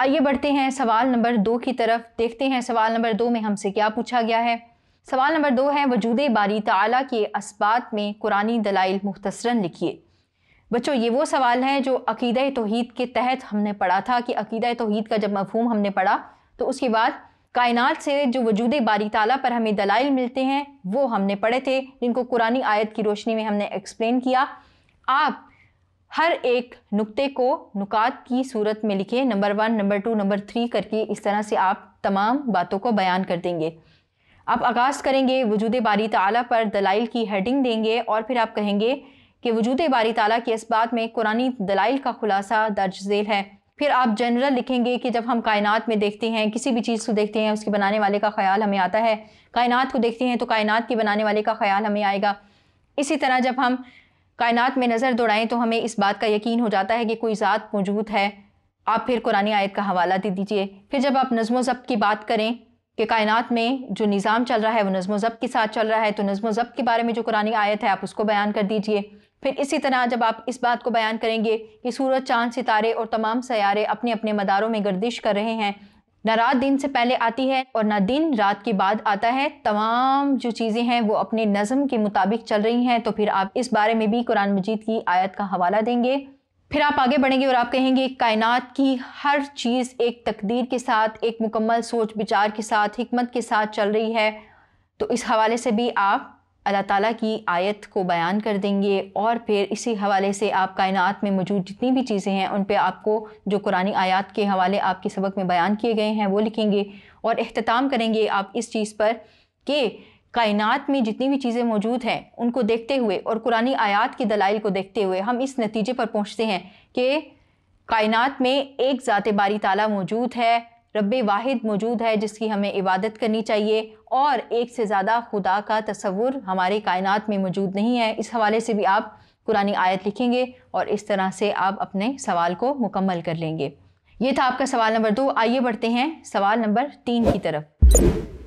आइए बढ़ते हैं सवाल नंबर दो की तरफ देखते हैं सवाल नंबर दो में हमसे क्या पूछा गया है सवाल नंबर दो है वजूद बारी तला के इस्बात में कुरानी दलाइल मुख्तसरन लिखिए बच्चों ये वो सवाल है जो अकीद तोहद के तहत हमने पढ़ा था कि अकीद तोहद का जब मफहूम हमने पढ़ा तो उसके बाद कायनात से जो वजूद बारी तला पर हमें दलाइल मिलते हैं वो हमने पढ़े थे जिनको कुरानी आयत की रोशनी में हमने एक्सप्लेन किया आप हर एक नुक्ते को नुकात की सूरत में लिखें number one number two number three करके इस तरह से आप तमाम बातों को बयान कर देंगे आप आगाज़ करेंगे वजूद बारी ताला पर दलाइल की हेडिंग देंगे और फिर आप कहेंगे कि वजूद बारी ताला के इस बात में कुरानी दलाइल का खुलासा दर्ज झेल है फिर आप जनरल लिखेंगे कि जब हम कायनात में देखते हैं किसी भी चीज़ को देखते हैं उसके बनाने वाले का ख्याल हमें आता है कायनात को देखते हैं तो कायनात के बनाने वाले का ख्याल हमें आएगा इसी तरह जब हम कायनात में नज़र दौड़ाएं तो हमें इस बात का यकीन हो जाता है कि कोई ज़ात मौजूद है आप फिर कुरानी आयत का हवाला दे दीजिए फिर जब आप नज़म ज़ब्त की बात करें कि कायनात में जो निज़ाम चल रहा है वो नज़म ज़ब्त के साथ चल रहा है तो नज़म ज़ब्त के बारे में जो कुरानी आयत है आप उसको बयान कर दीजिए फिर इसी तरह जब आप इस बात को बयान करेंगे कि सूरज चाँद सितारे और तमाम सयारे अपने अपने मदारों में गर्दिश कर रहे हैं ना रात दिन से पहले आती है और ना दिन रात के बाद आता है तमाम जो चीज़ें हैं वो अपने नज़म के मुताबिक चल रही हैं तो फिर आप इस बारे में भी कुरान मजीद की आयत का हवाला देंगे फिर आप आगे बढ़ेंगे और आप कहेंगे कायनात की हर चीज़ एक तकदीर के साथ एक मुकम्मल सोच विचार के साथ हमत के साथ चल रही है तो इस हवाले से भी आप अल्लाह ताला की आयत को बयान कर देंगे और फिर इसी हवाले से आप कायनात में मौजूद जितनी भी चीज़ें हैं उन पर आपको जो कुरानी आयात के हवाले आपके सबक में बयान किए गए हैं वो लिखेंगे और अख्ताम करेंगे आप इस चीज़ पर कि कायनात में जितनी भी चीज़ें मौजूद हैं उनको देखते हुए और कुरानी आयात की दलाइल को देखते हुए हम इस नतीजे पर पहुँचते हैं कि कायनात में एक ज़ात बारी ताला मौजूद है रब वाहिद मौजूद है जिसकी हमें इबादत करनी चाहिए और एक से ज़्यादा खुदा का तस्वुर हमारे कायनात में मौजूद नहीं है इस हवाले से भी आप कुरानी आयत लिखेंगे और इस तरह से आप अपने सवाल को मुकम्मल कर लेंगे ये था आपका सवाल नंबर दो आइए बढ़ते हैं सवाल नंबर तीन की तरफ